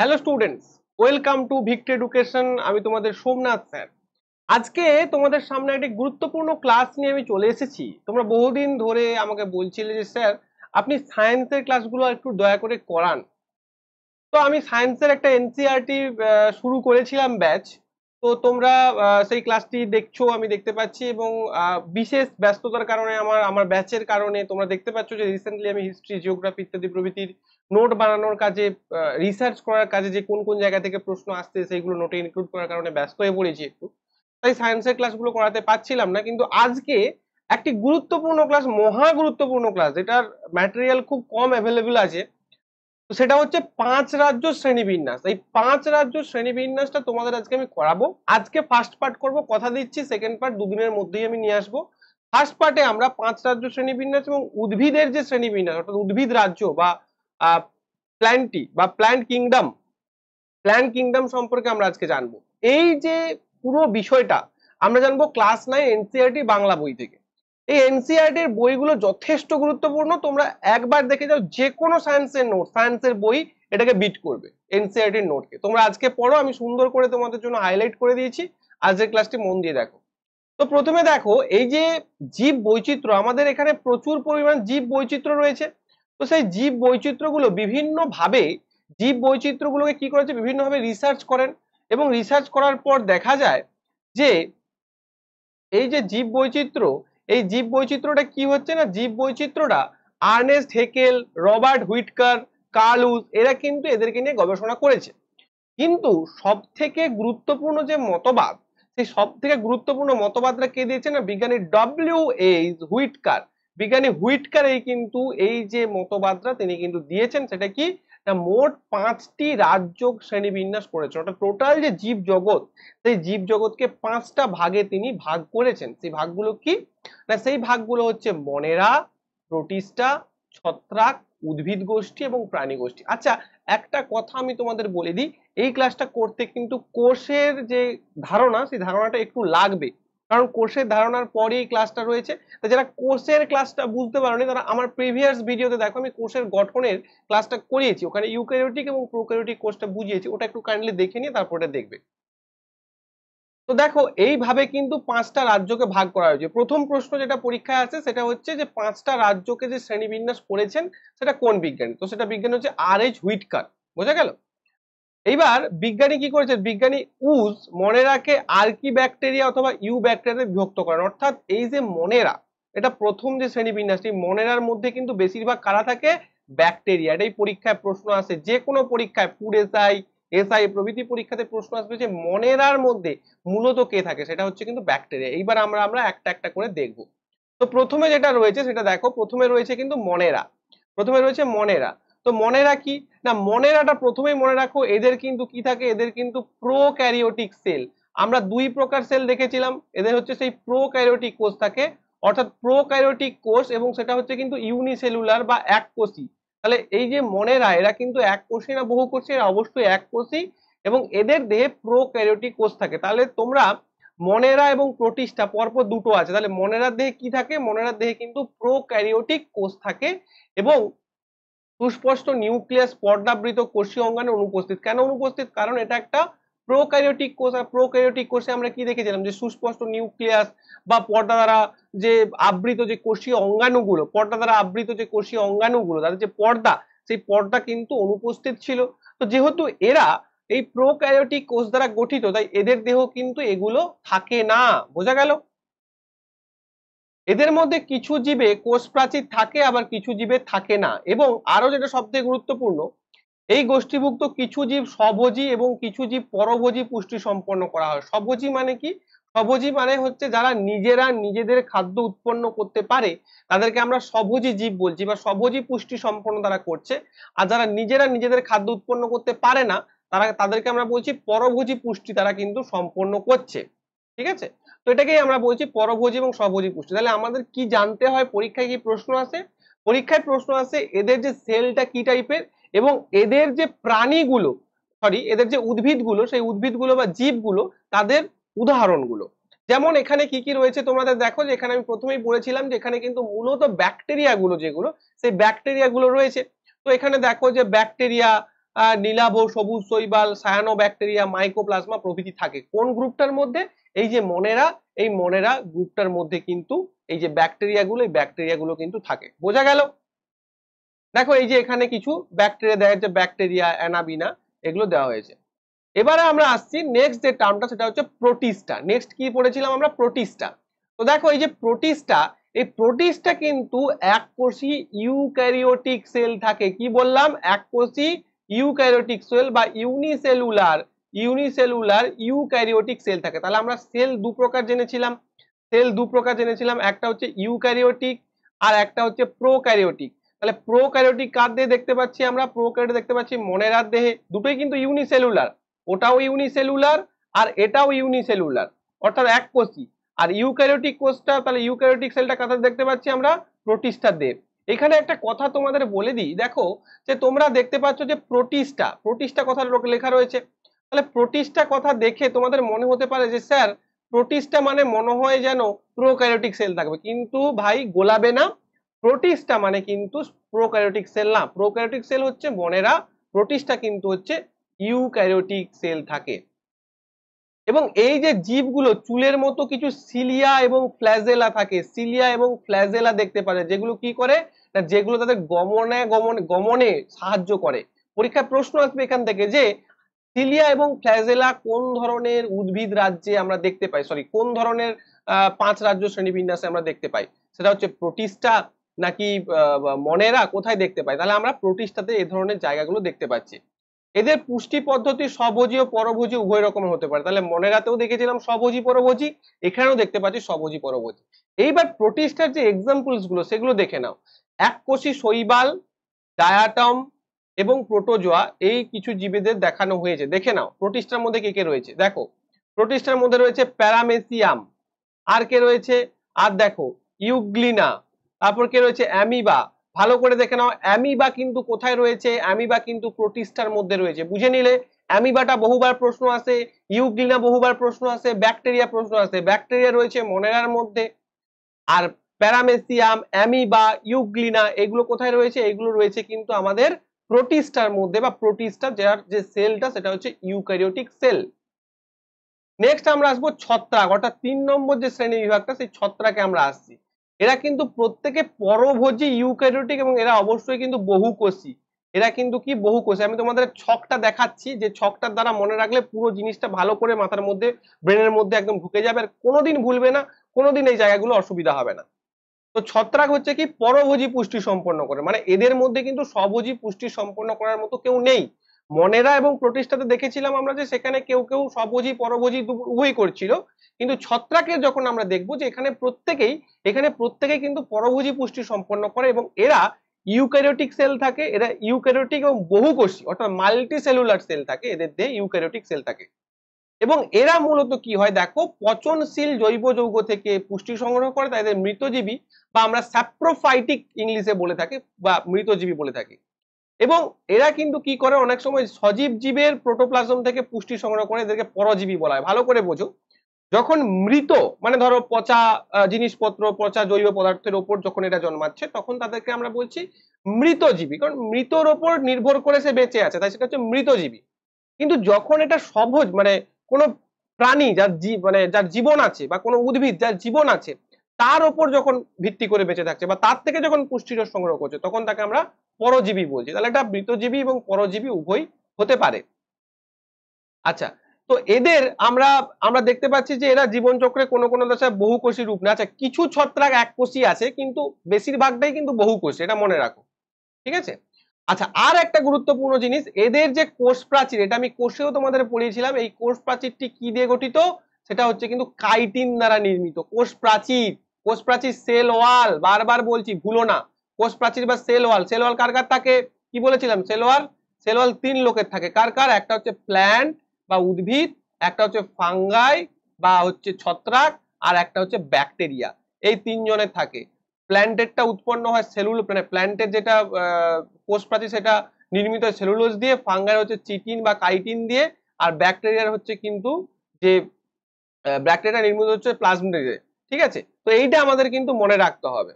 hello students welcome to Vict education আমি তোমাদের Somnath sir আজকে তোমাদের সামনে একটি গুরুত্বপূর্ণ ক্লাস নিয়ে আমি চলে এসেছি তোমরা বহুদিন ধরে আমাকে বলছিলে যে স্যার আপনি সায়েন্সের ক্লাসগুলো একটু দয়া করে করান তো আমি সায়েন্সের একটা এনসিআরটি e শুরু করেছিলাম ব্যাচ তো তোমরা সেই ক্লাসটি দেখছো আমি দেখতে পাচ্ছি এবং বিশেষ ব্যস্ততার কারণে আমার আমার ব্যাচের কারণে তোমরা দেখতে পাচ্ছ যে রিসেন্টলি আমি হিস্ট্রি জিওগ্রাফি ইত্যাদি প্রভৃতির নোট বানানোর কাজে রিসার্চ করার কাজে যে কোন কোন জায়গা থেকে প্রশ্ন আসতে সেইগুলো নোটে ইনক্লুড করার কারণে ব্যস্ত হয়ে পড়েছি একটু তাই সায়েন্সের ক্লাসগুলো করাতে পারছিলাম না কিন্তু আজকে একটি গুরুত্বপূর্ণ ক্লাস মহা গুরুত্বপূর্ণ ক্লাস যেটার ম্যাটেরিয়াল খুব কম অ্যাভেলেবেল আছে তো সেটা হচ্ছে পাঁচ রাজ্য শ্রেণীবিন্যাস এই পাঁচ রাজ্য শ্রেণীবিন্যাসটা তোমাদের আজকে আমি করাবো আজকে ফার্স্ট পার্ট করব কথা দিচ্ছি সেকেন্ড পার্ট দুদিনের মধ্যেই আমি নিয়ে আসবো ফার্স্ট পার্টে আমরা পাঁচ রাজ্য শ্রেণীবিন্যাস এবং উদ্ভিদের যে শ্রেণীবিন্যাস অর্থাৎ উদ্ভিদ রাজ্য বা প্ল্যান্টি বা প্ল্যান্ট কিংডম প্ল্যান্ট কিংডম সম্পর্কে আমরা আজকে জানবো এই যে পুরো বিষয়টা আমরা জানবো ক্লাস নাইন এনসিআরটি বাংলা বই থেকে এই এনসিআরটি e এর বইগুলো যথেষ্ট গুরুত্বপূর্ণ তোমরা একবার দেখে যাও যে কোনো সায়েন্সের নোট সায়েন্সের বই এটাকে বিট করবে e এনসিআরটির নোটকে তোমরা আজকে পড়ো আমি সুন্দর করে তোমাদের জন্য হাইলাইট করে দিয়েছি আজকের ক্লাসটি মন দিয়ে দেখো তো প্রথমে দেখো এই যে জীব বৈচিত্র্য আমাদের এখানে প্রচুর পরিমাণ জীব বৈচিত্র্য রয়েছে তো সেই জীব বৈচিত্র্যগুলো বিভিন্নভাবে জীব বৈচিত্র্যগুলোকে কি করেছে বিভিন্নভাবে রিসার্চ করেন এবং রিসার্চ করার পর দেখা যায় যে এই যে জীব বৈচিত্র্য এই জীব বৈচিত্র্যটা কি হচ্ছে না জীব বৈচিত্র্যটা Ernest Haeckel Robert Whittaker Carolus এরা কিন্তু এদেরকে নিয়ে গবেষণা করেছে কিন্তু সব থেকে গুরুত্বপূর্ণ যে মতবাদ সেই সব থেকে গুরুত্বপূর্ণ মতবাদটা কে দিয়েছে না বিজ্ঞানী ডব্লিউ এইচ হুইটকার বিজ্ঞানী এই কিন্তু এই যে মতবাদটা তিনি কিন্তু দিয়েছেন সেটা কি না মোট পাঁচটি রাজ্য শ্রেণী বিন্যাস করেছেন অর্থাৎ টোটাল যে জীব জগৎ সেই জীব জগৎকে পাঁচটা ভাগে তিনি ভাগ করেছেন সেই ভাগগুলো কি না সেই ভাগগুলো হচ্ছে মনেরা প্রোটিস্টা ছত্রাক উদ্ভিদ গোষ্ঠী এবং প্রাণী গোষ্ঠী আচ্ছা একটা কথা আমি তোমাদের বলে দিই এই ক্লাসটা করতে কিন্তু কোষের যে ধারণা সেই ধারণাটা একটু লাগবে কারণ কোর্সের ধারণার পরেই ক্লাসটা রয়েছে তো যারা কোর্সের ক্লাসটা বুঝতে পারেনি তারা আমার প্রিভিয়াস ভিডিওতে দেখো আমি কোর্সের গঠনের ক্লাসটা করিয়েছি ওখানে ইউক্যারিওটিক এবং প্রোক্যারিওটিক কোর্সটা বুঝিয়েছি ওটা একটু কাইন্ডলি দেখে নিয়ে তারপরে দেখবে তো দেখো এইভাবে কিন্তু পাঁচটা রাজ্যকে ভাগ করা হয়েছে প্রথম প্রশ্ন যেটা পরীক্ষায় আছে সেটা হচ্ছে যে পাঁচটা রাজ্যকে যে শ্রেণীবিন্যাস করেছেন সেটা কোন বিজ্ঞানী তো সেটা বিজ্ঞানী হচ্ছে আর এইচ হুইটকার বোঝা গেল এইবার বিজ্ঞানী কি করেছে বিজ্ঞানী উজ মনেরাকে আর্কি ব্যাকটেরিয়া অথবা ইউ ব্যাকটেরিয়া বিভক্ত করেন অর্থাৎ এই যে মনেরা এটা প্রথম যে এই মনেরার মধ্যে কিন্তু বেশিরভাগ কারা থাকে ব্যাকটেরিয়া এটাই পরীক্ষায় প্রশ্ন আসে যে কোনো পরীক্ষায় পুরেসাই এসআই প্রভৃতি পরীক্ষাতে প্রশ্ন আসবে যে মনেরার মধ্যে মূলত কে থাকে সেটা হচ্ছে কিন্তু ব্যাকটেরিয়া এইবার আমরা আমরা একটা একটা করে দেখব তো প্রথমে যেটা রয়েছে সেটা দেখো প্রথমে রয়েছে কিন্তু মনেরা প্রথমে রয়েছে মনেরা তো মনে রাখি না মনে প্রথমেই মনে রাখো এদের কিন্তু কি থাকে এদের কিন্তু প্রো ক্যারিওটিক সেল আমরা দুই প্রকার সেল দেখেছিলাম এদের হচ্ছে সেই প্রো ক্যারিওটিক কোষ থাকে অর্থাৎ প্রো ক্যারিওটিক কোষ এবং সেটা হচ্ছে কিন্তু ইউনিসেলুলার বা এক কোষি তাহলে এই যে মনেরা এরা কিন্তু এক কোষী না বহু কোষে এরা অবশ্যই এক কোষি এবং এদের দেহে প্রো ক্যারিওটিক কোষ থাকে তাহলে তোমরা মনেরা এবং প্রোটিস্টা পরপর দুটো আছে তাহলে মনেরার দেহে কি থাকে মনেরার দেহে কিন্তু প্রো ক্যারিওটিক কোষ থাকে এবং সুস্পষ্ট নিউক্লিয়াস পর্দাবৃত কোষীয় অঙ্গানে অনুপস্থিত কেন অনুপস্থিত কারণ এটা একটা প্রোক্যারিওটিক কোষ আর প্রোক্যারিওটিক কোষে আমরা কি দেখেছিলাম যে সুস্পষ্ট নিউক্লিয়াস বা পর্দা দ্বারা যে আবৃত যে কোষীয় অঙ্গাণুগুলো পর্দা দ্বারা আবৃত যে কোষীয় অঙ্গাণুগুলো তাদের যে পর্দা সেই পর্দা কিন্তু অনুপস্থিত ছিল তো যেহেতু এরা এই প্রোক্যারিওটিক কোষ দ্বারা গঠিত তাই এদের দেহ কিন্তু এগুলো থাকে না বোঝা গেল এদের মধ্যে কিছু জীবে কোষ প্রাচীর থাকে আবার কিছু জীবে থাকে না এবং আরো যেটা সবথেকে গুরুত্বপূর্ণ এই গোষ্ঠীভুক্ত কিছু জীব স্বভোজী এবং কিছু জীব পরভোজী পুষ্টি সম্পন্ন করা হয় স্বভোজী মানে কি স্বভোজী মানে হচ্ছে যারা নিজেরা নিজেদের খাদ্য উৎপন্ন করতে পারে তাদেরকে আমরা স্বভোজী জীব বলছি বা স্বভোজী পুষ্টি সম্পন্ন তারা করছে আর যারা নিজেরা নিজেদের খাদ্য উৎপন্ন করতে পারে না তারা তাদেরকে আমরা বলছি পরভোজী পুষ্টি তারা কিন্তু সম্পন্ন করছে ঠিক আছে তো এটাকেই আমরা বলছি পরভোজী এবং সভোজী পুষ্টি তাহলে আমাদের কি জানতে হয় পরীক্ষায় কি প্রশ্ন আসে পরীক্ষায় প্রশ্ন আসে এদের যে সেলটা কি টাইপের এবং এদের যে প্রাণীগুলো সরি এদের যে উদ্ভিদগুলো সেই উদ্ভিদগুলো বা জীবগুলো তাদের উদাহরণগুলো যেমন এখানে কি কি রয়েছে তোমরা দেখো যে এখানে আমি প্রথমেই বলেছিলাম যে এখানে কিন্তু মূলত ব্যাকটেরিয়াগুলো যেগুলো সেই ব্যাকটেরিয়াগুলো রয়েছে তো এখানে দেখো যে ব্যাকটেরিয়া নীলাভ সবুজ শৈবাল সায়ানো ব্যাকটেরিয়া মাইকোপ্লাজমা প্রভৃতি থাকে কোন গ্রুপটার মধ্যে এই যে মনেরা এই মনেরা গ্রুপটার মধ্যে কিন্তু এই যে গুলো এই ব্যাকটেরিয়াগুলো কিন্তু থাকে বোঝা গেল দেখো এই যে এখানে কিছু ব্যাকটেরিয়া দেওয়া হয়েছে ব্যাকটেরিয়া অ্যানাবিনা এগুলো দেওয়া হয়েছে এবারে আমরা আসছি নেক্সট যে টার্মটা সেটা হচ্ছে প্রোটিস্টা নেক্সট কি পড়েছিলাম আমরা প্রোটিস্টা তো দেখো এই যে প্রোটিস্টা এই প্রোটিস্টা কিন্তু এক কোষি ইউক্যারিওটিক সেল থাকে কি বললাম এক কোষি ইউক্যারিওটিক সেল বা ইউনিসেলুলার ইউনিসেলুলার ইউক্যারিওটিক সেল থাকে তাহলে আমরা সেল দু প্রকার জেনেছিলাম সেল দু প্রকার জেনেছিলাম একটা হচ্ছে ইউক্যারিওটিক আর একটা হচ্ছে প্রোক্যারিওটিক তাহলে প্রোক্যারিওটিক কার দেহে দেখতে পাচ্ছি আমরা প্রোক্যারিওটিক দেখতে পাচ্ছি মনেরার দেহে দুটোই কিন্তু ইউনিসেলুলার ওটাও ইউনিসেলুলার আর এটাও ইউনিসেলুলার অর্থাৎ এক কোষই আর ইউক্যারিওটিক কোষটা তাহলে ইউক্যারিওটিক সেলটা কাতার দেখতে পাচ্ছি আমরা প্রোটিস্টার দেহ এখানে একটা কথা তোমাদের বলে দিই দেখো যে তোমরা দেখতে পাচ্ছ যে প্রোটিস্টা প্রোটিস্টা কথাটা লেখা রয়েছে তাহলে প্রোটিস্টা কথা দেখে তোমাদের মনে হতে পারে যে স্যার প্রোটিস্টা মানে মনে হয় যেন প্রোক্যারিওটিক সেল থাকবে কিন্তু ভাই গোলাবে না প্রোটিস্টা মানে কিন্তু প্রোক্যারিওটিক সেল না প্রোক্যারিওটিক সেল হচ্ছে বনেরা প্রোটিস্টা কিন্তু হচ্ছে ইউক্যারিওটিক সেল থাকে এবং এই যে জীবগুলো চুলের মতো কিছু সিলিয়া এবং ফ্ল্যাজেলা থাকে সিলিয়া এবং ফ্ল্যাজেলা দেখতে পারে যেগুলো কি করে না যেগুলো তাদের গমনে গমনে গমনে সাহায্য করে পরীক্ষায় প্রশ্ন আসবে এখান থেকে যে সিলিয়া এবং ফ্ল্যাজেলা কোন ধরনের উদ্ভিদ রাজ্যে আমরা দেখতে পাই সরি কোন ধরনের পাঁচ রাজ্য শ্রেণীবিন্যাসে আমরা দেখতে পাই সেটা হচ্ছে প্রোটিস্টা নাকি মনেরা কোথায় দেখতে পাই তাহলে আমরা প্রোটিস্টাতে এ ধরনের জায়গাগুলো দেখতে পাচ্ছি এদের পুষ্টি পদ্ধতি সবজি ও পরভোজী উভয় রকমের হতে পারে তাহলে মনেরাতেও দেখেছিলাম সবজি পরভোজী এখানেও দেখতে পাচ্ছি সবজি পরভোজী এইবার প্রোটিস্টার যে এক্সাম্পলস গুলো সেগুলো দেখে নাও কোষী শৈবাল ডায়াটম এবং প্রোটোজোয়া এই কিছু জীবেদের দেখানো হয়েছে দেখে নাও প্রোটিস্টার মধ্যে কে কে রয়েছে দেখো প্রোটিস্টার মধ্যে রয়েছে প্যারামেসিয়াম আর কে রয়েছে আর দেখো ইউগ্লিনা তারপর কে রয়েছে অ্যামিবা ভালো করে দেখে নাও অ্যামিবা কিন্তু কোথায় রয়েছে অ্যামিবা কিন্তু প্রোটিস্টার মধ্যে রয়েছে বুঝে নিলে অ্যামিবাটা বহুবার প্রশ্ন আসে ইউগ্লিনা বহুবার প্রশ্ন আসে ব্যাকটেরিয়া প্রশ্ন আসে ব্যাকটেরিয়া রয়েছে মনেরার মধ্যে আর প্যারামেসিয়াম অ্যামিবা ইউগ্লিনা এগুলো কোথায় রয়েছে এগুলো রয়েছে কিন্তু আমাদের প্রোটিস্টার মধ্যে বা প্রোটিস্টার যার যে সেলটা সেটা হচ্ছে ইউক্যারিওটিক সেল নেক্সট আমরা আসবো ছত্রাক অর্থাৎ তিন নম্বর যে শ্রেণী বিভাগটা সেই ছত্রাকে আমরা আসছি এরা কিন্তু প্রত্যেকে পরভোজী ইউক্যারিওটিক এবং এরা অবশ্যই কিন্তু বহুকোষী এরা কিন্তু কি বহুকোষী আমি তোমাদের ছকটা দেখাচ্ছি যে ছকটার দ্বারা মনে রাখলে পুরো জিনিসটা ভালো করে মাথার মধ্যে ব্রেনের মধ্যে একদম ঢুকে যাবে আর কোনোদিন ভুলবে না কোনোদিন এই জায়গাগুলো অসুবিধা হবে না তো ছত্রাক হচ্ছে কি পরভোজী পুষ্টি সম্পন্ন করে মানে এদের মধ্যে কিন্তু স্বভোজী পুষ্টি সম্পন্ন করার মতো কেউ নেই মনেরা এবং প্রতিষ্ঠাতে দেখেছিলাম আমরা যে সেখানে কেউ কেউ স্বভোজী পরভোজী উভয়ই করছিল কিন্তু ছত্রাকের যখন আমরা দেখব যে এখানে প্রত্যেকেই এখানে প্রত্যেকেই কিন্তু পরভোজী পুষ্টি সম্পন্ন করে এবং এরা ইউক্যারিওটিক সেল থাকে এরা ইউক্যারিওটিক এবং বহুকোষী অর্থাৎ মাল্টি সেলুলার সেল থাকে এদের দেহে ইউক্যারিওটিক সেল থাকে এবং এরা মূলত কি হয় দেখো পচনশীল জৈব যৌগ থেকে পুষ্টি সংগ্রহ করে তাদের মৃতজীবী বা আমরা স্যাপ্রোফাইটিক ইংলিশে বলে থাকি বা মৃতজীবী বলে থাকি এবং এরা কিন্তু কি করে অনেক সময় সজীব জীবের প্রোটোপ্লাজম থেকে পুষ্টি সংগ্রহ করে এদেরকে পরজীবী বলা হয় ভালো করে বোঝো যখন মৃত মানে ধরো পচা জিনিসপত্র পচা জৈব পদার্থের ওপর যখন এটা জন্মাচ্ছে তখন তাদেরকে আমরা বলছি মৃতজীবী কারণ মৃতর ওপর নির্ভর করে সে বেঁচে আছে তাই সেটা হচ্ছে মৃতজীবী কিন্তু যখন এটা সবজ মানে কোনো প্রাণী যার মানে যার জীবন আছে বা কোনো উদ্ভিদ যার জীবন আছে তার ওপর যখন ভিত্তি করে বেঁচে থাকছে বা তার থেকে যখন পুষ্টির সংগ্রহ করছে তখন তাকে আমরা পরজীবী বলছি তাহলে একটা মৃতজীবী এবং পরজীবী উভয় হতে পারে আচ্ছা তো এদের আমরা আমরা দেখতে পাচ্ছি যে এরা জীবনচক্রে কোনো কোনো দশায় বহুকোষী রূপ না আচ্ছা কিছু ছত্রাক এককোষী আছে কিন্তু বেশিরভাগটাই কিন্তু বহুকোষী এটা মনে রাখো ঠিক আছে আচ্ছা আর একটা গুরুত্বপূর্ণ জিনিস এদের যে কোষ প্রাচীর এটা আমি কোষেও তোমাদের পড়িয়েছিলাম এই কোষ প্রাচীরটি কি দিয়ে গঠিত সেটা হচ্ছে কিন্তু কাইটিন দ্বারা নির্মিত কোষ প্রাচীর কোষ প্রাচীর সেল ওয়াল বারবার বলছি ভুলো না কোষ প্রাচীর বা সেল ওয়াল সেল ওয়াল কার কার থাকে কি বলেছিলাম সেল ওয়াল সেল ওয়াল তিন লোকের থাকে কার কার একটা হচ্ছে প্ল্যান্ট বা উদ্ভিদ একটা হচ্ছে ফাঙ্গাই বা হচ্ছে ছত্রাক আর একটা হচ্ছে ব্যাকটেরিয়া এই তিনজনের থাকে প্ল্যান্টেটটা উৎপন্ন হয় সেলুল মানে প্ল্যান্টের যেটা কোষ প্রাচীর সেটা নির্মিত হয় সেলুলোজ দিয়ে ফাঙ্গার হচ্ছে চিটিন বা কাইটিন দিয়ে আর ব্যাকটেরিয়ার হচ্ছে কিন্তু যে ব্যাকটেরিয়া নির্মিত হচ্ছে প্লাজমিডে ঠিক আছে তো এইটা আমাদের কিন্তু মনে রাখতে হবে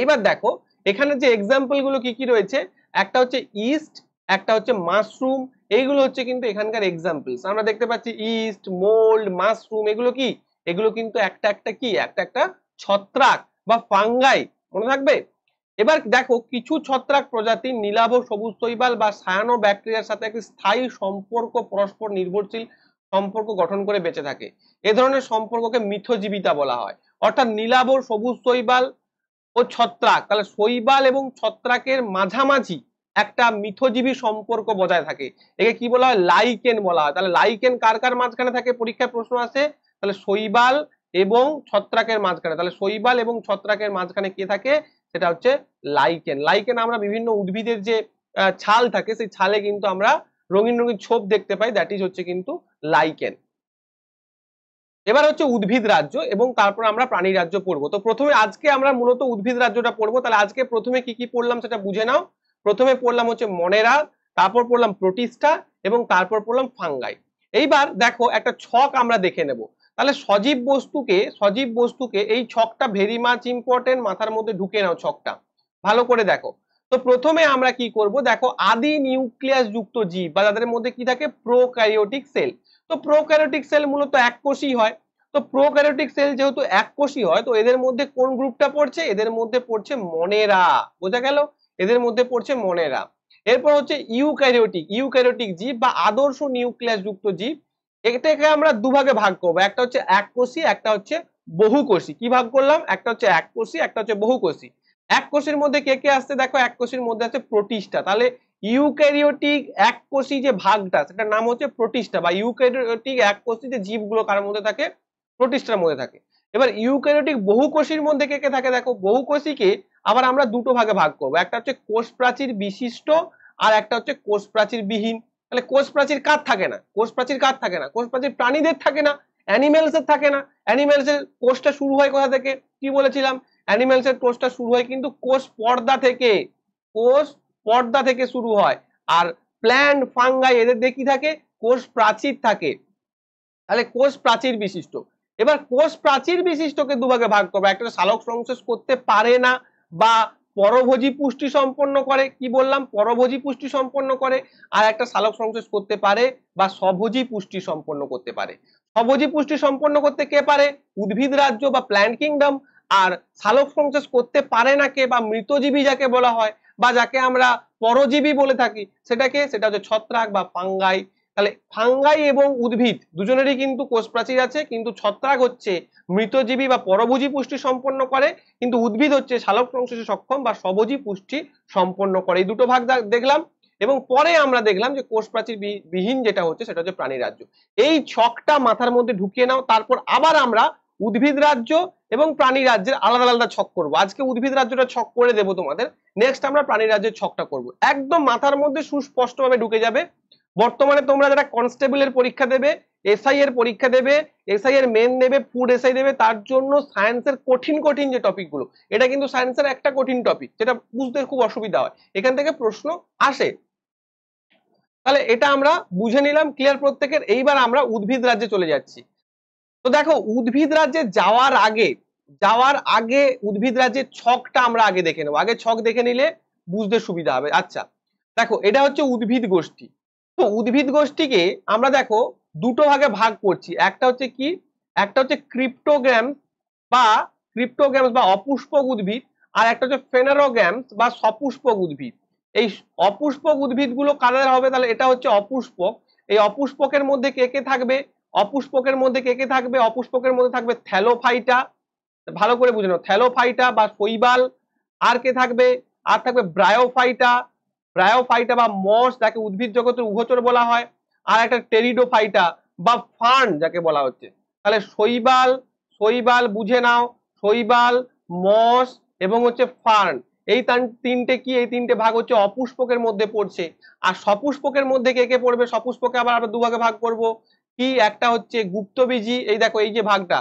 এইবার দেখো এখানে যে এক্সাম্পলগুলো কি কি রয়েছে একটা হচ্ছে ইস্ট একটা হচ্ছে মাশরুম এইগুলো হচ্ছে কিন্তু এখানকার এক্সাম্পলস আমরা দেখতে পাচ্ছি ইস্ট মোল্ড মাশরুম এগুলো কি এগুলো কিন্তু একটা একটা কি একটা একটা ছত্রাক বা ফাঙ্গাই মনে থাকবে এবার দেখো কিছু ছত্রাক প্রজাতি নীলাভ সবুজ শৈবাল বা সায়ানো ব্যাকটেরিয়ার সাথে একটি স্থায়ী সম্পর্ক পরস্পর নির্ভরশীল সম্পর্ক গঠন করে বেঁচে থাকে এ ধরনের সম্পর্ককে মিথজীবিতা বলা হয় অর্থাৎ নীলাভ সবুজ শৈবাল ও ছত্রাক তাহলে শৈবাল এবং ছত্রাকের মাঝামাঝি একটা মিথজীবী সম্পর্ক বজায় থাকে একে কি বলা হয় লাইকেন বলা হয় তাহলে লাইকেন কার কার মাঝখানে থাকে পরীক্ষায় প্রশ্ন আসে তাহলে শৈবাল এবং ছত্রাকের মাঝখানে তাহলে শৈবাল এবং ছত্রাকের মাঝখানে কে থাকে সেটা হচ্ছে লাইকেন লাইকেন আমরা বিভিন্ন উদ্ভিদের যে ছাল থাকে সেই ছালে কিন্তু আমরা রঙিন রঙিন ছোপ দেখতে পাই দ্যাট ইজ হচ্ছে কিন্তু লাইকেন এবার হচ্ছে উদ্ভিদ রাজ্য এবং তারপর আমরা প্রাণী রাজ্য পড়বো তো প্রথমে আজকে আমরা মূলত উদ্ভিদ রাজ্যটা পড়বো তাহলে আজকে প্রথমে কি কি পড়লাম সেটা বুঝে নাও প্রথমে পড়লাম হচ্ছে মনেরা তারপর পড়লাম প্রোটিস্টা এবং তারপর পড়লাম ফাঙ্গাই এইবার দেখো একটা ছক আমরা দেখে নেব তাহলে সজীব বস্তুকে সজীব বস্তুকে এই ছকটা ভেরি মাচ ইম্পর্টেন্ট মাথার মধ্যে ঢুকে নাও ছকটা ভালো করে দেখো তো প্রথমে আমরা কি করব দেখো আদি নিউক্লিয়াস যুক্ত জীব বা তাদের মধ্যে কি থাকে প্রোক্যারিওটিক সেল তো প্রোক্যারিওটিক সেল মূলত এককোষী হয় তো প্রোক্যারিওটিক সেল যেহেতু এককোষী হয় তো এদের মধ্যে কোন গ্রুপটা পড়ছে এদের মধ্যে পড়ছে মনেরা বোঝা গেল এদের মধ্যে পড়ছে মনেরা এরপর হচ্ছে ইউক্যারিওটিক ইউক্যারিওটিক জীব বা আদর্শ নিউক্লিয়াস যুক্ত জীব এটাকে আমরা দুভাগে ভাগ করবো একটা হচ্ছে এক কোষি একটা হচ্ছে বহুকোষী কি ভাগ করলাম একটা হচ্ছে এক কোষী একটা হচ্ছে বহুকোষী এককোষীর মধ্যে কে কে আসছে দেখো এক কোষির মধ্যে আছে প্রোটিস্টা তাহলে ইউক্যারিওটিক এককোষী যে ভাগটা সেটার নাম হচ্ছে প্রোটিস্টা বা ইউক্যারিওটিক কোষি যে জীবগুলো কার মধ্যে থাকে প্রোটিস্টার মধ্যে থাকে এবার ইউক্যারিওটিক বহুকোষীর মধ্যে কে কে থাকে দেখো বহুকোষীকে আবার আমরা দুটো ভাগে ভাগ করব একটা হচ্ছে কোষ প্রাচীর বিশিষ্ট আর একটা হচ্ছে কোষ প্রাচীর বিহীন তাহলে কোষ প্রাচীর কার থাকে না কোষ প্রাচীর কার থাকে না কোষ প্রাচীর প্রাণীদের থাকে না অ্যানিমেলস এর থাকে না অ্যানিমেলস এর কোষটা শুরু হয় কোথা থেকে কি বলেছিলাম অ্যানিমেলস এর কোষটা শুরু হয় কিন্তু কোষ পর্দা থেকে কোষ পর্দা থেকে শুরু হয় আর প্ল্যান্ট ফাঙ্গাই এদের দেখি থাকে কোষ প্রাচীর থাকে তাহলে কোষ প্রাচীর বিশিষ্ট এবার কোষ প্রাচীর বিশিষ্টকে দুভাগে ভাগ করবে একটা শালক সংশ্লেষ করতে পারে না বা পরভোজী পুষ্টি সম্পন্ন করে কি বললাম পরভোজী পুষ্টি সম্পন্ন করে আর একটা শালক সংশ্লেষ করতে পারে বা সভোজী পুষ্টি সম্পন্ন করতে পারে সভোজী পুষ্টি সম্পন্ন করতে কে পারে উদ্ভিদ রাজ্য বা প্ল্যান্ট কিংডম আর শালক সংশ্লেষ করতে পারে না কে বা মৃতজীবী যাকে বলা হয় বা যাকে আমরা পরজীবী বলে থাকি সেটাকে সেটা হচ্ছে ছত্রাক বা পাঙ্গাই তাহলে ফাঙ্গাই এবং উদ্ভিদ দুজনেরই কিন্তু কোষ প্রাচীর আছে কিন্তু ছত্রাক হচ্ছে মৃতজীবী বা পরভোজী পুষ্টি সম্পন্ন করে কিন্তু উদ্ভিদ হচ্ছে শালক সংশ্লেষে সক্ষম বা সবজী পুষ্টি সম্পন্ন করে এই দুটো ভাগ দেখলাম এবং পরে আমরা দেখলাম যে কোষ প্রাচীর বিহীন যেটা হচ্ছে সেটা হচ্ছে প্রাণী রাজ্য এই ছকটা মাথার মধ্যে ঢুকিয়ে নাও তারপর আবার আমরা উদ্ভিদ রাজ্য এবং প্রাণী রাজ্যের আলাদা আলাদা ছক করবো আজকে উদ্ভিদ রাজ্যটা ছক করে দেবো তোমাদের নেক্সট আমরা প্রাণী রাজ্যের ছকটা করব একদম মাথার মধ্যে সুস্পষ্টভাবে ঢুকে যাবে বর্তমানে তোমরা যারা কনস্টেবলের পরীক্ষা দেবে এসআই এর পরীক্ষা দেবে এসআই এর মেন দেবে ফুড এসআই দেবে তার জন্য সায়েন্সের কঠিন কঠিন যে টপিকগুলো এটা কিন্তু সায়েন্সের একটা কঠিন টপিক যেটা বুঝতে খুব অসুবিধা হয় এখান থেকে প্রশ্ন আসে তাহলে এটা আমরা বুঝে নিলাম ক্লিয়ার প্রত্যেকের এইবার আমরা উদ্ভিদ রাজ্যে চলে যাচ্ছি তো দেখো উদ্ভিদ রাজ্যে যাওয়ার আগে যাওয়ার আগে উদ্ভিদ রাজ্যের ছকটা আমরা আগে দেখে নেবো আগে ছক দেখে নিলে বুঝতে সুবিধা হবে আচ্ছা দেখো এটা হচ্ছে উদ্ভিদ গোষ্ঠী তো উদ্ভিদ গোষ্ঠীকে আমরা দেখো দুটো ভাগে ভাগ করছি একটা হচ্ছে কি একটা হচ্ছে ক্রিপ্টোগ্রামস বা ক্রিপ্টোগ্রামস বা অপুষ্পক উদ্ভিদ আর একটা হচ্ছে ফেনারোগ্যাম বা সপুষ্পক উদ্ভিদ এই অপুষ্পক উদ্ভিদগুলো কাদের হবে তাহলে এটা হচ্ছে অপুষ্পক এই অপুষ্পকের মধ্যে কে কে থাকবে অপুষ্পকের মধ্যে কে কে থাকবে অপুষ্পকের মধ্যে থাকবে থ্যালোফাইটা ভালো করে বুঝে নাও থ্যালোফাইটা বা শৈবাল আর কে থাকবে আর থাকবে ব্রায়োফাইটা রায়োফাইটা বা মস যাকে উদ্ভিদ জগতের উভচর বলা হয় আর একটা টেরিডোফাইটা বা ফান যাকে বলা হচ্ছে তাহলে শৈবাল শৈবাল বুঝে নাও শৈবাল মস এবং হচ্ছে ফার্ন এই তিনটে কি এই তিনটে ভাগ হচ্ছে অপুষ্পকের মধ্যে পড়ছে আর সপুষ্পকের মধ্যে কে কে পড়বে সপুষ্পকে আবার আমরা দুভাগে ভাগ করব কি একটা হচ্ছে গুপ্তবীজি এই দেখো এই যে ভাগটা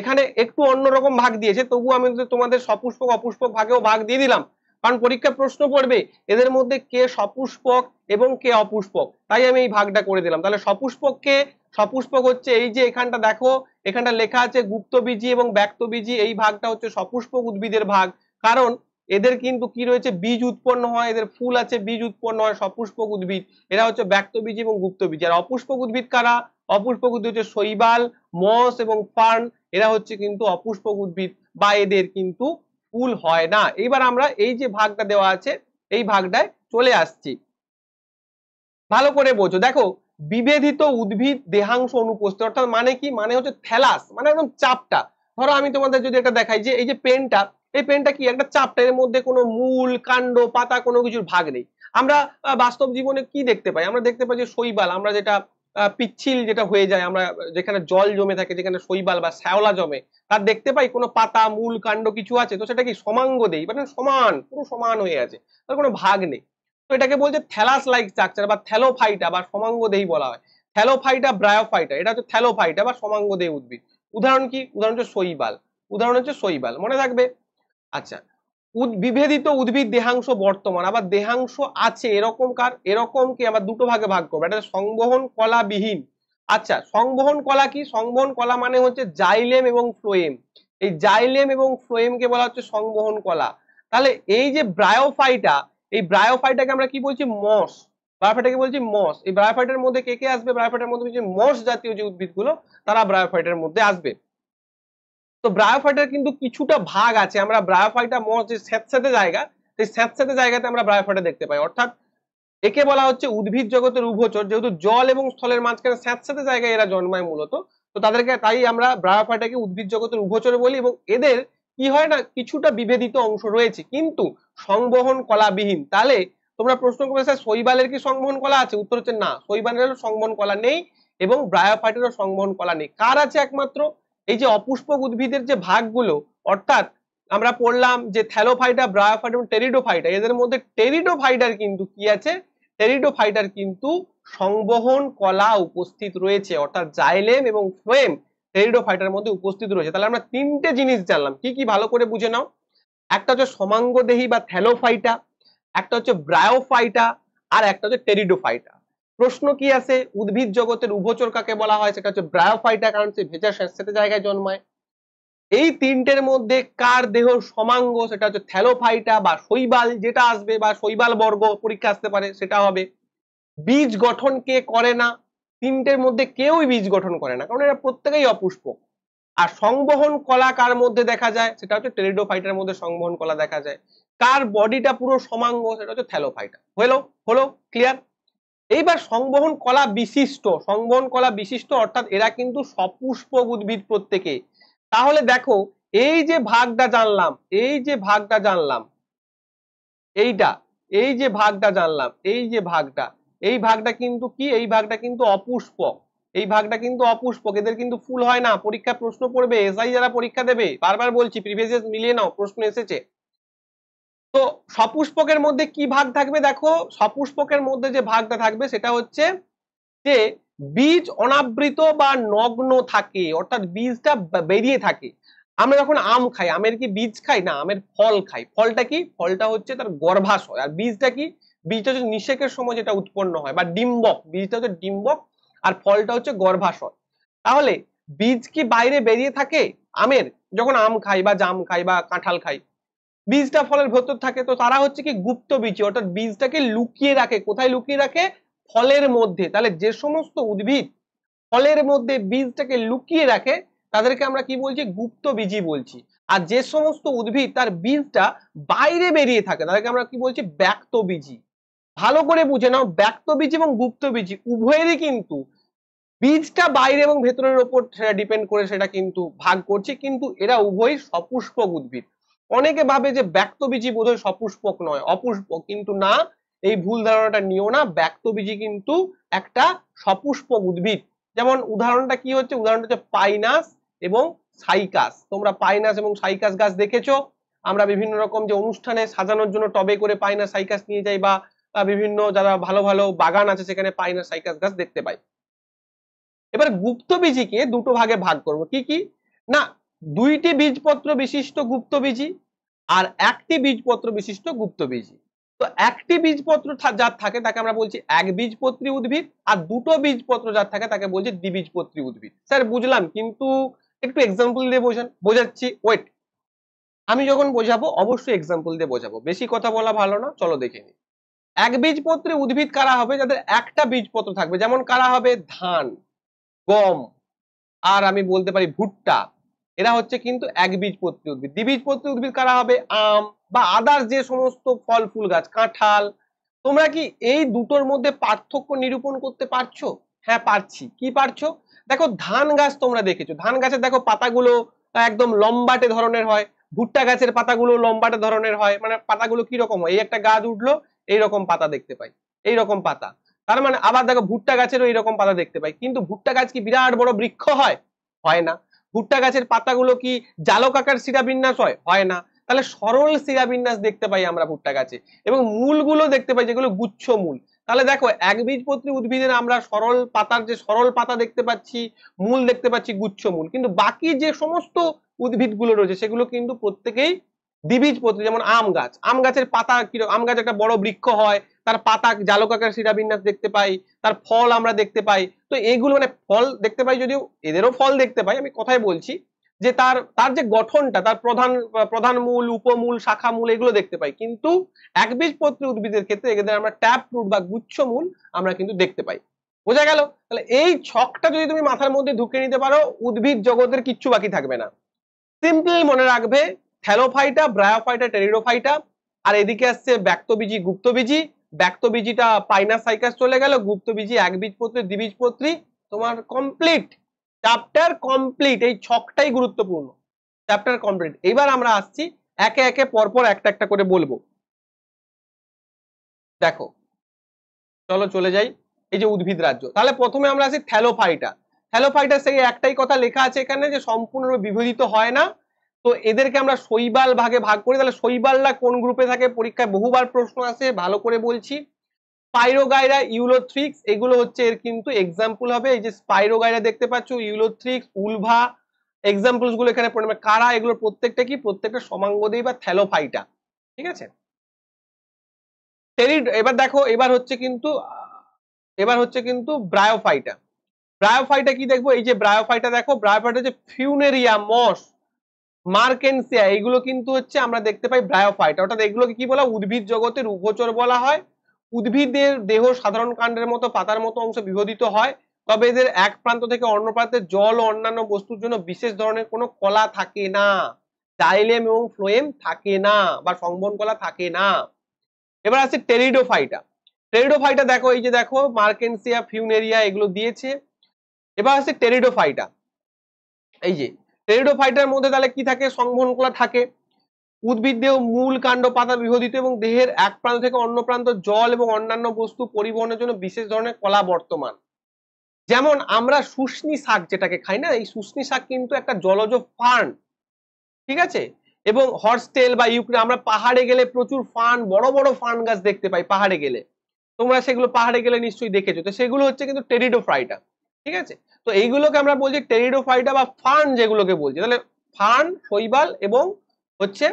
এখানে একটু অন্যরকম ভাগ দিয়েছে তবু আমি তোমাদের সপুষ্পক অপুষ্পক ভাগেও ভাগ দিয়ে দিলাম কারণ পরীক্ষা প্রশ্ন পড়বে এদের মধ্যে কে সপুষ্পক এবং কে অপুষ্পক তাই আমি এই ভাগটা করে দিলাম তাহলে সপুষ্পককে সপুষ্পক হচ্ছে এই যে এখানটা দেখো এখানটা লেখা আছে গুপ্তবীজি এবং ব্যক্তবীজি এই ভাগটা হচ্ছে সপুষ্পক উদ্ভিদের ভাগ কারণ এদের কিন্তু কি রয়েছে বীজ উৎপন্ন হয় এদের ফুল আছে বীজ উৎপন্ন হয় সপুষ্পক উদ্ভিদ এরা হচ্ছে ব্যক্তবীজ এবং গুপ্তবীজ আর অপুষ্পক উদ্ভিদ কারা অপুষ্পক উদ্ভিদ হচ্ছে শৈবাল মস এবং ফার্ন এরা হচ্ছে কিন্তু অপুষ্পক উদ্ভিদ বা এদের কিন্তু কুল হয় না এবার আমরা এই যে ভাগটা দেওয়া আছে এই ভাগটায় চলে আসছি ভালো করে বোঝো দেখো বিভেদিত উদ্ভিদ দেহাংশ অনুপস্থিত অর্থাৎ মানে কি মানে হচ্ছে থ্যালাস মানে একদম চাপটা ধরো আমি তোমাদের যদি এটা দেখাই যে এই যে পেনটা এই পেনটা কি একটা চাপটা এর মধ্যে কোনো মূল কাণ্ড পাতা কোনো কিছুর ভাগ নেই আমরা বাস্তব জীবনে কি দেখতে পাই আমরা দেখতে পাই যে শৈবাল আমরা যেটা পিচ্ছিল যেটা হয়ে যায় আমরা যেখানে জল জমে থাকে যেখানে শৈবাল বা শ্যাওলা জমে তার দেখতে পাই কোনো পাতা মূল কাণ্ড কিছু আছে তো সেটা কি সমাঙ্গ দেই মানে সমান পুরো সমান হয়ে আছে তার কোনো ভাগ নেই তো এটাকে বলছে থ্যালাস লাইক স্ট্রাকচার বা থ্যালোফাইটা বা সমাঙ্গ দেহি বলা হয় থ্যালোফাইটা ব্রায়োফাইটা এটা হচ্ছে থ্যালোফাইটা বা সমাঙ্গ দেই উদ্ভিদ উদাহরণ কি উদাহরণ হচ্ছে শৈবাল উদাহরণ হচ্ছে শৈবাল মনে থাকবে আচ্ছা বিভেদিত উদ্ভিদ দেহাংশ বর্তমান আবার দেহাংশ আছে এরকম কার এরকমকে আবার দুটো ভাগে ভাগ করবো এটা সংবহন কলা বিহীন আচ্ছা সংবহন কলা কি সংবহন কলা মানে হচ্ছে জাইলেম এবং ফ্লোয়েম এই জাইলেম এবং ফ্লোয়েমকে বলা হচ্ছে সংবহন কলা তাহলে এই যে ব্রায়োফাইটা এই ব্রায়োফাইটাকে আমরা কি বলছি মস ব্রায়োফাইটাকে বলছি মস এই ব্রায়োফাইটার মধ্যে কে কে আসবে ব্রায়োফাইটার মধ্যে মস জাতীয় যে উদ্ভিদগুলো তারা ব্রায়োফাইটার মধ্যে আসবে তো ব্রায়োফাইটার কিন্তু কিছুটা ভাগ আছে আমরা ব্রায়োফাইটা মোট যে স্যাঁতস্যাঁতে জায়গা সেই স্যাঁতস্যাঁতে জায়গাতে আমরা ব্রায়োফাইটা দেখতে পাই অর্থাৎ একে বলা হচ্ছে উদ্ভিদ জগতের উভচর যেহেতু জল এবং স্থলের মাঝখানে স্যাঁতস্যাঁতে জায়গায় এরা জন্মায় মূলত তো তাদেরকে তাই আমরা ব্রায়োফাইটাকে উদ্ভিদ জগতের উভচর বলি এবং এদের কি হয় না কিছুটা বিভেদিত অংশ রয়েছে কিন্তু সংবহন কলাবিহীন তাহলে তোমরা প্রশ্ন করবে স্যার শৈবালের কি সংবহন কলা আছে উত্তর হচ্ছে না শৈবালেরও সংবহন কলা নেই এবং ব্রায়োফাইটেরও সংবহন কলা নেই কার আছে একমাত্র এই যে অপুষ্পক উদ্ভিদের যে ভাগগুলো অর্থাৎ আমরা পড়লাম যে থ্যালোফাইটা ব্রায়োফাইট এবং টেরিডোফাইটা এদের মধ্যে টেরিডোফাইটার কিন্তু কি আছে টেরিডোফাইটার কিন্তু সংবহন কলা উপস্থিত রয়েছে অর্থাৎ জাইলেম এবং ফ্লোয়েম টেরিডোফাইটার মধ্যে উপস্থিত রয়েছে তাহলে আমরা তিনটে জিনিস জানলাম কি কি ভালো করে বুঝে নাও একটা হচ্ছে সমাঙ্গদেহী বা থ্যালোফাইটা একটা হচ্ছে ব্রায়োফাইটা আর একটা হচ্ছে টেরিডোফাইটা প্রশ্ন কি আছে উদ্ভিদ জগতের উভচর কাকে বলা হয় সেটা হচ্ছে ব্রায়োফাইটা কারণ সে ভেজা স্যাঁতস্যাঁতে জায়গায় জন্মায় এই তিনটের মধ্যে কার দেহ সমাঙ্গ সেটা হচ্ছে থ্যালোফাইটা বা শৈবাল যেটা আসবে বা শৈবাল বর্গ পরীক্ষা আসতে পারে সেটা হবে বীজ গঠন কে করে না তিনটের মধ্যে কেউই বীজ গঠন করে না কারণ এরা প্রত্যেকেই অপুষ্প আর সংবহন কলা কার মধ্যে দেখা যায় সেটা হচ্ছে টেরিডোফাইটার মধ্যে সংবহন কলা দেখা যায় কার বডিটা পুরো সমাঙ্গ সেটা হচ্ছে থ্যালোফাইটা হলো হলো ক্লিয়ার এইবার সংবহন কলা বিশিষ্ট সংবহন কলা বিশিষ্ট অর্থাৎ এরা কিন্তু সপুষ্পক উদ্ভিদ প্রত্যেকে তাহলে দেখো এই যে ভাগটা জানলাম এই যে ভাগটা জানলাম এইটা এই যে ভাগটা জানলাম এই যে ভাগটা এই ভাগটা কিন্তু কি এই ভাগটা কিন্তু অপুষ্পক এই ভাগটা কিন্তু অপুষ্পক এদের কিন্তু ফুল হয় না পরীক্ষা প্রশ্ন পড়বে এসআই যারা পরীক্ষা দেবে বারবার বলছি প্রিভিয়াস মিলিয়ে নাও প্রশ্ন এসেছে তো সপুষ্পকের মধ্যে কি ভাগ থাকবে দেখো সপুষ্পকের মধ্যে যে ভাগটা থাকবে সেটা হচ্ছে যে বীজ অনাবৃত বা নগ্ন থাকে অর্থাৎ বীজটা বেরিয়ে থাকে আমরা যখন আম খাই আমের কি বীজ খাই না আমের ফল খাই ফলটা কি ফলটা হচ্ছে তার গর্ভাশয় আর বীজটা কি বীজটা হচ্ছে নিষেকের সময় যেটা উৎপন্ন হয় বা ডিম্বক বীজটা হচ্ছে ডিম্বক আর ফলটা হচ্ছে গর্ভাশয় তাহলে বীজ কি বাইরে বেরিয়ে থাকে আমের যখন আম খাই বা জাম খাই বা কাঁঠাল খাই বীজটা ফলের ভেতর থাকে তো তারা হচ্ছে কি গুপ্ত বীজি অর্থাৎ বীজটাকে লুকিয়ে রাখে কোথায় লুকিয়ে রাখে ফলের মধ্যে তাহলে যে সমস্ত উদ্ভিদ ফলের মধ্যে বীজটাকে লুকিয়ে রাখে তাদেরকে আমরা কি বলছি গুপ্ত বীজি বলছি আর যে সমস্ত উদ্ভিদ তার বীজটা বাইরে বেরিয়ে থাকে তাদেরকে আমরা কি বলছি ব্যক্ত বীজি ভালো করে বুঝে নাও ব্যক্ত বীজ এবং গুপ্ত বীজি উভয়েরই কিন্তু বীজটা বাইরে এবং ভেতরের ওপর সেটা ডিপেন্ড করে সেটা কিন্তু ভাগ করছে কিন্তু এরা উভয়ই সপুষ্পক উদ্ভিদ অনেকে ভাবে যে ব্যক্তবীজি বোধহয় সপুষ্পক নয় অপুষ্পক কিন্তু না এই ভুল ধারণাটা নিও না ব্যক্তবীজি কিন্তু একটা সপুষ্পক উদ্ভিদ যেমন উদাহরণটা কি হচ্ছে উদাহরণটা হচ্ছে পাইনাস এবং সাইকাস তোমরা পাইনাস এবং সাইকাস গাছ দেখেছো আমরা বিভিন্ন রকম যে অনুষ্ঠানে সাজানোর জন্য টবে করে পাইনাস সাইকাস নিয়ে যাই বা বিভিন্ন যারা ভালো ভালো বাগান আছে সেখানে পাইনাস সাইকাস গাছ দেখতে পাই এবার গুপ্তবীজিকে দুটো ভাগে ভাগ করব কি কি না দুইটি বীজপত্র বিশিষ্ট বীজি আর একটি বীজপত্র বিশিষ্ট বীজি তো একটি বীজপত্র যার থাকে তাকে আমরা বলছি এক বীজপত্রী উদ্ভিদ আর দুটো বীজপত্র যার থাকে তাকে বলছি দ্বিবীজপত্রী উদ্ভিদ স্যার বুঝলাম কিন্তু একটু এক্সাম্পল দিয়ে বোঝান বোঝাচ্ছি ওয়েট আমি যখন বোঝাবো অবশ্যই এক্সাম্পল দিয়ে বোঝাবো বেশি কথা বলা ভালো না চলো দেখে নি এক বীজপত্রী উদ্ভিদ কারা হবে যাদের একটা বীজপত্র থাকবে যেমন কারা হবে ধান গম আর আমি বলতে পারি ভুট্টা এরা হচ্ছে কিন্তু একবীজপত্রী উদ্ভিদ দ্বিবীজপত্রী উদ্ভিদ কারা হবে আম বা আদার্স যে সমস্ত ফল ফুল গাছ কাঁঠাল তোমরা কি এই দুটোর মধ্যে পার্থক্য নিরূপণ করতে পারছো হ্যাঁ পারছি কি পারছো দেখো ধান গাছ তোমরা দেখেছো ধান গাছের দেখো পাতাগুলো একদম লম্বাটে ধরনের হয় ভুট্টা গাছের পাতাগুলো লম্বাটে ধরনের হয় মানে পাতাগুলো কি রকম হয় এই একটা গাছ উঠলো এইরকম পাতা দেখতে পাই এইরকম পাতা তার মানে আবার দেখো ভুট্টা গাছেরও এইরকম পাতা দেখতে পাই কিন্তু ভুট্টা গাছ কি বিরাট বড় বৃক্ষ হয় হয় না ভুট্টা গাছের পাতাগুলো কি জালক আকার শিরাবিন্যাস হয় হয় না তাহলে সরল শিরাবিন্যাস দেখতে পাই আমরা ভুট্টা গাছে এবং মূলগুলো দেখতে পাই যেগুলো গুচ্ছ মূল তাহলে দেখো একবীজপত্রী উদ্ভিদের আমরা সরল পাতার যে সরল পাতা দেখতে পাচ্ছি মূল দেখতে পাচ্ছি গুচ্ছ মূল কিন্তু বাকি যে সমস্ত উদ্ভিদগুলো রয়েছে সেগুলো কিন্তু প্রত্যেকেই দ্বিবীজপত্রী যেমন আম গাছ আম গাছের পাতা কিরকম আম গাছ একটা বড় বৃক্ষ হয় তার পাতা জালকাকার শিরাবিন্যাস দেখতে পাই তার ফল আমরা দেখতে পাই তো এইগুলো মানে ফল দেখতে পাই যদিও এদেরও ফল দেখতে পাই আমি কথাই বলছি যে তার তার যে গঠনটা তার প্রধান প্রধান মূল উপমূল শাখা মূল এগুলো দেখতে পাই কিন্তু একবীজপত্রী উদ্ভিদের ক্ষেত্রে এদের আমরা ট্যাপ রুট বা গুচ্ছ মূল আমরা কিন্তু দেখতে পাই বোঝা গেল তাহলে এই ছকটা যদি তুমি মাথার মধ্যে ঢুকে নিতে পারো উদ্ভিদ জগতের কিচ্ছু বাকি থাকবে না সিম্পল মনে রাখবে থ্যালোফাইটা ব্রায়োফাইটা টেরিডোফাইটা আর এদিকে আসছে ব্যক্তবীজি গুপ্তবীজি ব্যক্তবীজিটা পাইনাসাইকাস চলে গেল গুপ্তবীজি একবীজপত্রী দ্বিবীজপত্রী তোমার কমপ্লিট চ্যাপ্টার কমপ্লিট এই ছকটাই গুরুত্বপূর্ণ চ্যাপ্টার কমপ্লিট এবার আমরা আসছি একে একে পরপর একটা একটা করে বলবো দেখো চলো চলে যাই এই যে উদ্ভিদ রাজ্য তাহলে প্রথমে আমরা আসি থ্যালোফাইটা থ্যালোফাইটা সেই একটাই কথা লেখা আছে এখানে যে সম্পূর্ণরূপে বিভেদিত হয় না তো এদেরকে আমরা শৈবাল ভাগে ভাগ করি তাহলে শৈবালরা কোন গ্রুপে থাকে পরীক্ষায় বহুবার প্রশ্ন আসে ভালো করে বলছি স্পাইরোগাইরা ইউলোথ্রিক্স এগুলো হচ্ছে এর কিন্তু এক্সাম্পল হবে এই যে স্পাইরোগাইরা দেখতে পাচ্ছ ইউলোথ্রিক্স উলভা এক্সাম্পলস গুলো এখানে পড়বে মানে কারা এগুলো প্রত্যেকটা কি প্রত্যেকটা সমাঙ্গদেই বা থ্যালোফাইটা ঠিক আছে টেরিড এবার দেখো এবার হচ্ছে কিন্তু এবার হচ্ছে কিন্তু ব্রায়োফাইটা ব্রায়োফাইটা কি দেখবো এই যে ব্রায়োফাইটা দেখো ব্রায়োফাইটা হচ্ছে ফিউনেরিয়া মস মার্কেনসিয়া এইগুলো কিন্তু হচ্ছে আমরা দেখতে পাই ব্রায়োফাইটা অর্থাৎ এগুলোকে কি বলা উদ্ভিদ জগতের উভচর বলা হয় উদ্ভিদের দেহ সাধারণ কাণ্ডের মতো পাতার মতো অংশ বিভোধিত হয় তবে এদের এক প্রান্ত থেকে অন্য প্রান্তে জল ও অন্যান্য বস্তুর জন্য বিশেষ ধরনের কোনো কলা থাকে না ডাইলেম এবং ফ্লোয়েম থাকে না বা সংবন কলা থাকে না এবার আছে টেরিডোফাইটা টেরিডোফাইটা দেখো এই যে দেখো মার্কেনসিয়া ফিউনেরিয়া এগুলো দিয়েছে এবার আছে টেরিডোফাইটা এই যে হেরিডোফাইটার মধ্যে তাহলে কি থাকে সংবহনগুলা থাকে উদ্ভিদ দেহ মূল কাণ্ড পাতা বিভোদিত এবং দেহের এক প্রান্ত থেকে অন্য প্রান্ত জল এবং অন্যান্য বস্তু পরিবহনের জন্য বিশেষ ধরনের কলা বর্তমান যেমন আমরা শুষ্নি শাক যেটাকে খাই না এই শুষ্নি শাক কিন্তু একটা জলজ ফার্ন ঠিক আছে এবং হর্সটেল বা ইউক্রেন আমরা পাহাড়ে গেলে প্রচুর ফান বড় বড় ফান গাছ দেখতে পাই পাহাড়ে গেলে তোমরা সেগুলো পাহাড়ে গেলে নিশ্চয়ই দেখেছো তো সেগুলো হচ্ছে কিন্তু টেরিডোফ্রাইটা ঠিক আছে তো এইগুলোকে আমরা বলছি টেরিডোফাইটা বা ফান যেগুলোকে বলছি তাহলে ফান শৈবাল এবং হচ্ছে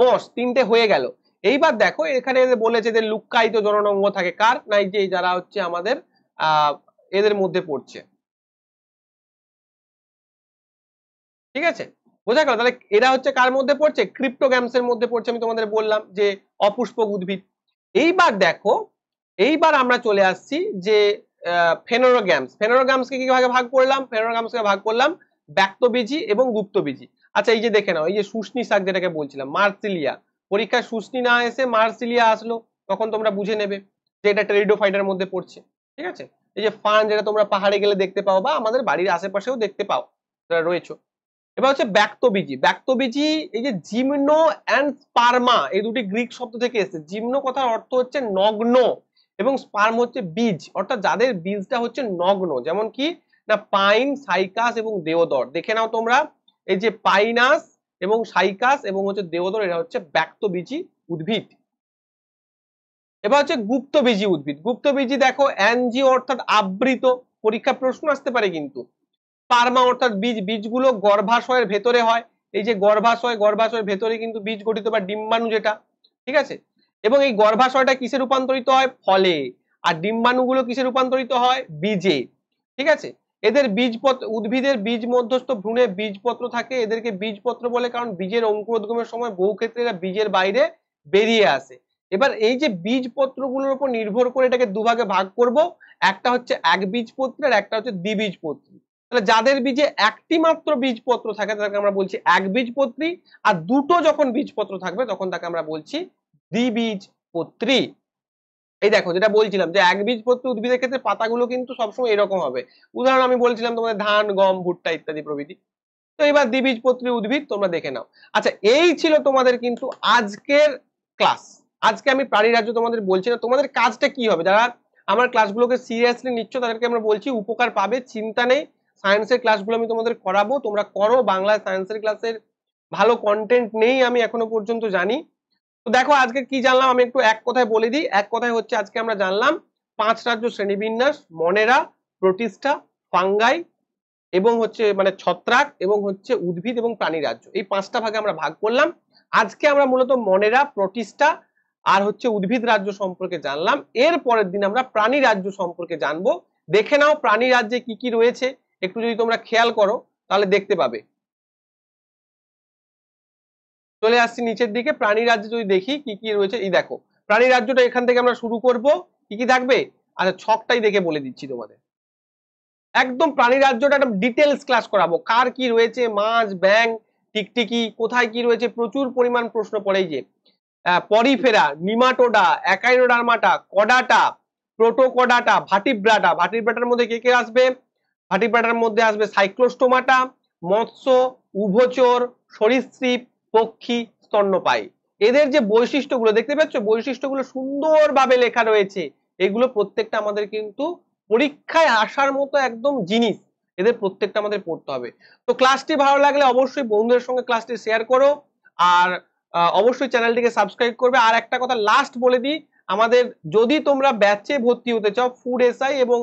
মস তিনটে হয়ে গেল এইবার দেখো এখানে বলেছে যে লুক্কায়িত জননঙ্গ থাকে কার নাই যে যারা হচ্ছে আমাদের এদের মধ্যে পড়ছে ঠিক আছে বোঝা গেল তাহলে এরা হচ্ছে কার মধ্যে পড়ছে ক্রিপ্টোগ্যামস এর মধ্যে পড়ছে আমি তোমাদের বললাম যে অপুষ্পক উদ্ভিদ এইবার দেখো এইবার আমরা চলে আসছি যে ফেনোরোগ্যামস ফেনোরোগ্যামসকে কি ভাগে ভাগ করলাম ফেনোরোগ্যামসকে ভাগ করলাম ব্যক্তবীজি এবং গুপ্তবীজি আচ্ছা এই যে দেখে নাও এই যে শুষ্নি শাক যেটাকে বলছিলাম মার্সিলিয়া পরীক্ষায় শুষ্নি না এসে মার্সিলিয়া আসলো তখন তোমরা বুঝে নেবে যে এটা টেরিডোফাইটার মধ্যে পড়ছে ঠিক আছে এই যে ফান যেটা তোমরা পাহাড়ে গেলে দেখতে পাও বা আমাদের বাড়ির আশেপাশেও দেখতে পাও যারা রয়েছে এবার হচ্ছে ব্যক্তবীজি ব্যক্তবীজি এই যে জিমনো অ্যান্ড স্পার্মা এই দুটি গ্রিক শব্দ থেকে এসেছে জিমনো কথার অর্থ হচ্ছে নগ্ন এবং স্পার্ম হচ্ছে বীজ অর্থাৎ যাদের বীজটা হচ্ছে নগ্ন যেমন কি না পাইন সাইকাস এবং দেওদর দেখে নাও তোমরা এই যে পাইনাস এবং সাইকাস এবং হচ্ছে দেওদর এরা হচ্ছে বীজি উদ্ভিদ এবার হচ্ছে গুপ্তবীজি উদ্ভিদ গুপ্তবীজি দেখো অ্যানজি অর্থাৎ আবৃত পরীক্ষা প্রশ্ন আসতে পারে কিন্তু পার্মা অর্থাৎ বীজ বীজগুলো গর্ভাশয়ের ভেতরে হয় এই যে গর্ভাশয় গর্ভাশয়ের ভেতরে কিন্তু বীজ গঠিত বা ডিম্বাণু যেটা ঠিক আছে এবং এই গর্ভাশয়টা কিসে রূপান্তরিত হয় ফলে আর ডিম্বাণুগুলো কিসে রূপান্তরিত হয় বীজে ঠিক আছে এদের বীজপত্র উদ্ভিদের বীজ মধ্যস্থ ভ্রূণে বীজপত্র থাকে এদেরকে বীজপত্র বলে কারণ বীজের অঙ্কুরোদ্গমের সময় বহু ক্ষেত্রে এরা বীজের বাইরে বেরিয়ে আসে এবার এই যে বীজপত্রগুলোর উপর নির্ভর করে এটাকে দুভাগে ভাগ করব একটা হচ্ছে এক বীজপত্র আর একটা হচ্ছে দ্বিবীজপত্রী তাহলে যাদের বীজে একটি মাত্র বীজপত্র থাকে তাদেরকে আমরা বলছি এক বীজপত্রী আর দুটো যখন বীজপত্র থাকবে তখন তাকে আমরা বলছি দ্বিবীজপত্রী এই দেখো যেটা বলছিলাম যে একবীজপত্রী উদ্ভিদের ক্ষেত্রে পাতাগুলো কিন্তু সবসময় এরকম হবে উদাহরণ আমি বলছিলাম তোমাদের ধান গম ভুট্টা ইত্যাদি প্রভৃতি তো এবার দ্বিবীজপত্রী উদ্ভিদ তোমরা দেখে নাও আচ্ছা এই ছিল তোমাদের কিন্তু আজকের ক্লাস আজকে আমি প্রাণী রাজ্য তোমাদের বলছি না তোমাদের কাজটা কি হবে যারা আমার ক্লাসগুলোকে সিরিয়াসলি নিচ্ছ তাদেরকে আমরা বলছি উপকার পাবে চিন্তা নেই সায়েন্সের ক্লাসগুলো আমি তোমাদের করাবো তোমরা করো বাংলা সায়েন্সের ক্লাসের ভালো কন্টেন্ট নেই আমি এখনো পর্যন্ত জানি তো দেখো আজকে কি জানলাম আমি একটু এক কথায় বলে দিই এক কথায় হচ্ছে আজকে আমরা জানলাম পাঁচ রাজ্য শ্রেণীবিন্যাস মনেরা প্রতিষ্ঠা ফাঙ্গাই এবং হচ্ছে মানে ছত্রাক এবং হচ্ছে উদ্ভিদ এবং প্রাণী রাজ্য এই পাঁচটা ভাগে আমরা ভাগ করলাম আজকে আমরা মূলত মনেরা প্রতিষ্ঠা আর হচ্ছে উদ্ভিদ রাজ্য সম্পর্কে জানলাম এর পরের দিন আমরা প্রাণী রাজ্য সম্পর্কে জানবো দেখে নাও প্রাণী রাজ্যে কি কি রয়েছে একটু যদি তোমরা খেয়াল করো তাহলে দেখতে পাবে চলে আসছি নিচের দিকে প্রাণী রাজ্য যদি দেখি কি কি রয়েছে এই দেখো প্রাণী রাজ্যটা এখান থেকে আমরা শুরু করব কি কি থাকবে আচ্ছা ছকটাই দেখে বলে দিচ্ছি তোমাদের একদম প্রাণী রাজ্যটা একটা ডিটেলস ক্লাস করাবো কার কি রয়েছে মাছ ব্যাং টিকটিকি কোথায় কি রয়েছে প্রচুর পরিমাণ প্রশ্ন পড়ে যে পরিফেরা নিমাটোডা মাটা কডাটা প্রোটোকডাটা ভাটিব্রাটা ভাটিব্রাটার মধ্যে কে কে আসবে ভাটিব্রাটার মধ্যে আসবে সাইক্লোস্টোমাটা মৎস্য উভচর সরীসৃপ পক্ষী স্তন্যপায়ী এদের যে বৈশিষ্ট্যগুলো দেখতে পাচ্ছ বৈশিষ্ট্যগুলো সুন্দরভাবে লেখা রয়েছে এগুলো প্রত্যেকটা আমাদের কিন্তু পরীক্ষায় আসার মতো একদম জিনিস এদের প্রত্যেকটা আমাদের পড়তে হবে তো ক্লাসটি ভালো লাগলে অবশ্যই বন্ধুদের সঙ্গে ক্লাসটি শেয়ার করো আর অবশ্যই চ্যানেলটিকে সাবস্ক্রাইব করবে আর একটা কথা লাস্ট বলে দিই আমাদের যদি তোমরা ব্যাচে ভর্তি হতে চাও ফুড এসআই এবং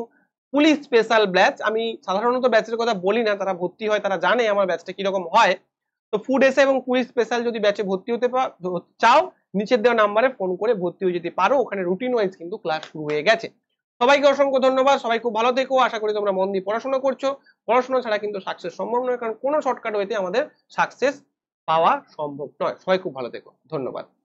পুলিশ স্পেশাল ব্যাচ আমি সাধারণত ব্যাচের কথা বলি না তারা ভর্তি হয় তারা জানে আমার ব্যাচটা কিরকম হয় তো ফুড এসে এবং কুইজ স্পেশাল যদি ব্যাচে ভর্তি হতে চাও নিচের দেওয়া নাম্বারে ফোন করে ভর্তি হয়ে যেতে পারো ওখানে রুটিন ওয়াইজ কিন্তু ক্লাস শুরু হয়ে গেছে সবাইকে অসংখ্য ধন্যবাদ সবাই খুব ভালো থেকো আশা করি তোমরা মন দিয়ে পড়াশোনা করছো পড়াশোনা ছাড়া কিন্তু সাকসেস সম্ভব নয় কারণ কোনো শর্টকাট ওয়েতে আমাদের সাকসেস পাওয়া সম্ভব নয় সবাই খুব ভালো থেকো ধন্যবাদ